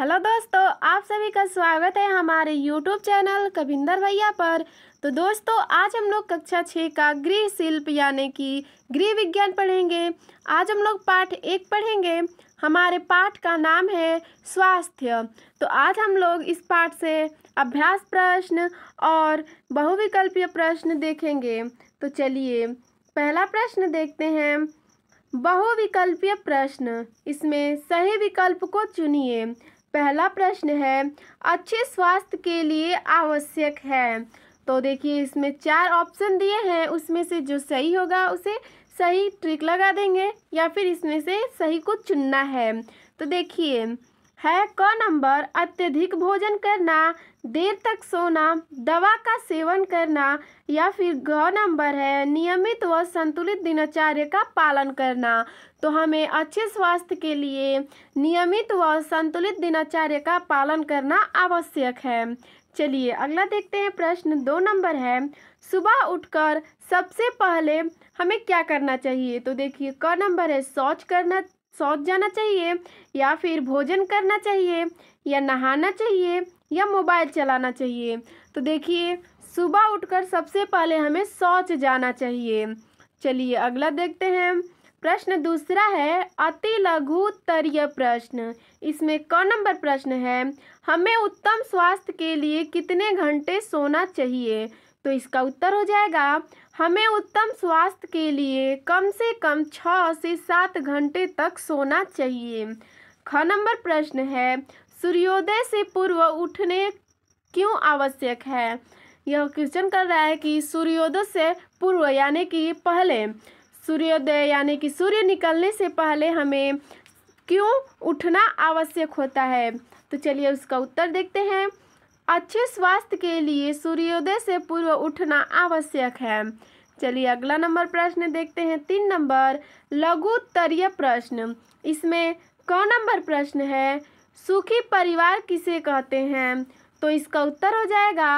hello दोस्तों आप सभी का स्वागत है हमारे यूट्यूब चैनल कविंदर भैया पर तो दोस्तों आज हम लोग कक्षा छः का गृह शिल्प यानी कि गृह विज्ञान पढ़ेंगे आज हम लोग पाठ एक पढ़ेंगे हमारे पाठ का नाम है स्वास्थ्य तो आज हम लोग इस पाठ से अभ्यास प्रश्न और बहुविकल्पीय प्रश्न देखेंगे तो चलिए पहला प्रश्न देखते हैं बहुविकल्पीय प्रश्न इसमें सही विकल्प को चुनिए पहला प्रश्न है अच्छे स्वास्थ्य के लिए आवश्यक है तो देखिए इसमें चार ऑप्शन दिए हैं उसमें से जो सही होगा उसे सही ट्रिक लगा देंगे या फिर इसमें से सही को चुनना है तो देखिए है क नंबर अत्यधिक भोजन करना देर तक सोना दवा का सेवन करना या फिर ग नंबर है नियमित व संतुलित दिनचर्या का पालन करना तो हमें अच्छे स्वास्थ्य के लिए नियमित व संतुलित दिनचर्या का पालन करना आवश्यक है चलिए अगला देखते हैं प्रश्न दो नंबर है सुबह उठकर सबसे पहले हमें क्या करना चाहिए तो देखिए क नंबर है शौच करना शौच जाना चाहिए या फिर भोजन करना चाहिए या नहाना चाहिए या मोबाइल चलाना चाहिए तो देखिए सुबह उठकर सबसे पहले हमें शौच जाना चाहिए चलिए अगला देखते हैं प्रश्न दूसरा है अति लघु तरीय प्रश्न इसमें क नंबर प्रश्न है हमें उत्तम स्वास्थ्य के लिए कितने घंटे सोना चाहिए तो इसका उत्तर हो जाएगा हमें उत्तम स्वास्थ्य के लिए कम से कम छः से सात घंटे तक सोना चाहिए ख नंबर प्रश्न है सूर्योदय से पूर्व उठने क्यों आवश्यक है यह क्वेश्चन कर रहा है कि सूर्योदय से पूर्व यानी कि पहले सूर्योदय यानी कि सूर्य निकलने से पहले हमें क्यों उठना आवश्यक होता है तो चलिए उसका उत्तर देखते हैं अच्छे स्वास्थ्य के लिए सूर्योदय से पूर्व उठना आवश्यक है चलिए अगला नंबर प्रश्न देखते हैं तीन नंबर लघुत्तरीय प्रश्न इसमें क नंबर प्रश्न है सुखी परिवार किसे कहते हैं तो इसका उत्तर हो जाएगा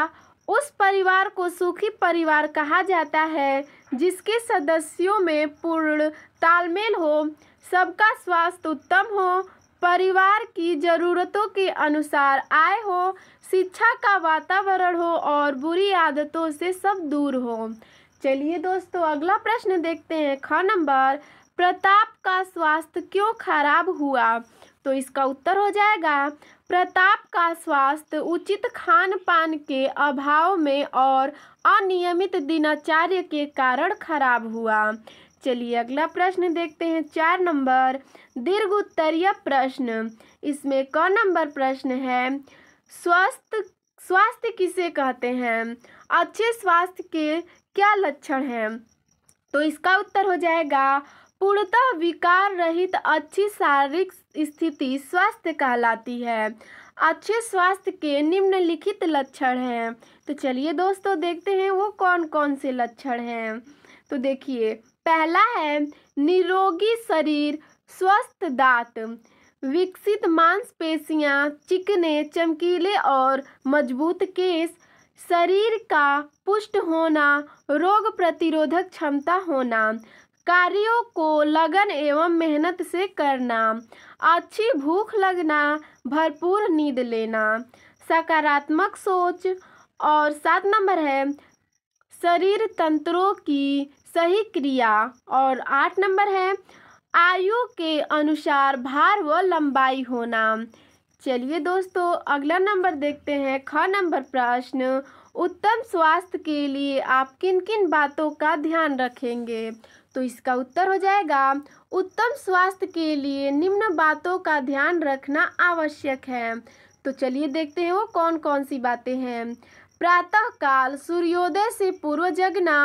उस परिवार को सुखी परिवार कहा जाता है जिसके सदस्यों में पूर्ण तालमेल हो सबका स्वास्थ्य उत्तम हो परिवार की ज़रूरतों के अनुसार आय हो शिक्षा का वातावरण हो और बुरी आदतों से सब दूर हो चलिए दोस्तों अगला प्रश्न देखते हैं ख नंबर प्रताप का स्वास्थ्य क्यों खराब हुआ तो इसका उत्तर हो जाएगा प्रताप का स्वास्थ्य उचित खान पान के अभाव में और अनियमित दिनचर्या के कारण खराब हुआ चलिए अगला प्रश्न देखते हैं चार नंबर दीर्घ उत्तरीय प्रश्न इसमें क नंबर प्रश्न है स्वास्थ्य स्वास्थ्य किसे कहते हैं अच्छे स्वास्थ्य के क्या लक्षण हैं तो इसका उत्तर हो जाएगा पूर्णतः विकार रहित अच्छी शारीरिक स्थिति स्वास्थ्य कहलाती है अच्छे स्वास्थ्य के निम्नलिखित लक्षण हैं तो चलिए दोस्तों देखते हैं वो कौन कौन से लक्षण हैं तो देखिए पहला है निरोगी शरीर स्वस्थ दांत विकसित मांसपेशियां, चिकने चमकीले और मजबूत केस शरीर का पुष्ट होना रोग प्रतिरोधक क्षमता होना कार्यों को लगन एवं मेहनत से करना अच्छी भूख लगना भरपूर नींद लेना सकारात्मक सोच और सात नंबर है शरीर तंत्रों की सही क्रिया और आठ नंबर है आयु के अनुसार भार व लंबाई होना चलिए दोस्तों अगला नंबर देखते हैं ख नंबर प्रश्न उत्तम स्वास्थ्य के लिए आप किन किन बातों का ध्यान रखेंगे तो इसका उत्तर हो जाएगा उत्तम स्वास्थ्य के लिए निम्न बातों का ध्यान रखना आवश्यक है तो चलिए देखते हैं वो कौन कौन सी बातें हैं प्रातःकाल सूर्योदय से पूर्व जगना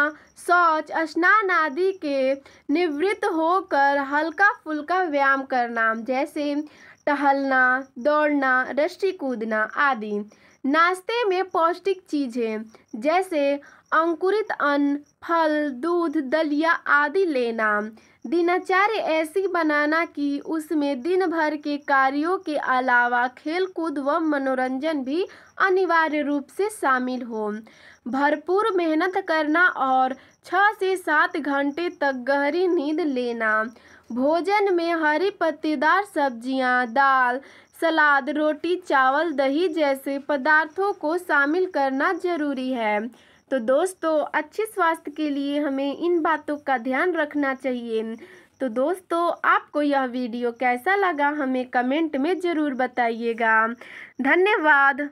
शौच स्नान आदि के निवृत्त होकर हल्का फुल्का व्यायाम करना जैसे टहलना दौड़ना रस्सी कूदना आदि नाश्ते में पौष्टिक चीज़ें जैसे अंकुरित अन्न फल दूध दलिया आदि लेना दिनचर्या ऐसी बनाना कि उसमें दिन भर के कार्यों के अलावा खेलकूद व मनोरंजन भी अनिवार्य रूप से शामिल हो भरपूर मेहनत करना और छः से सात घंटे तक गहरी नींद लेना भोजन में हरी पत्तेदार सब्जियां, दाल सलाद रोटी चावल दही जैसे पदार्थों को शामिल करना जरूरी है तो दोस्तों अच्छे स्वास्थ्य के लिए हमें इन बातों का ध्यान रखना चाहिए तो दोस्तों आपको यह वीडियो कैसा लगा हमें कमेंट में ज़रूर बताइएगा धन्यवाद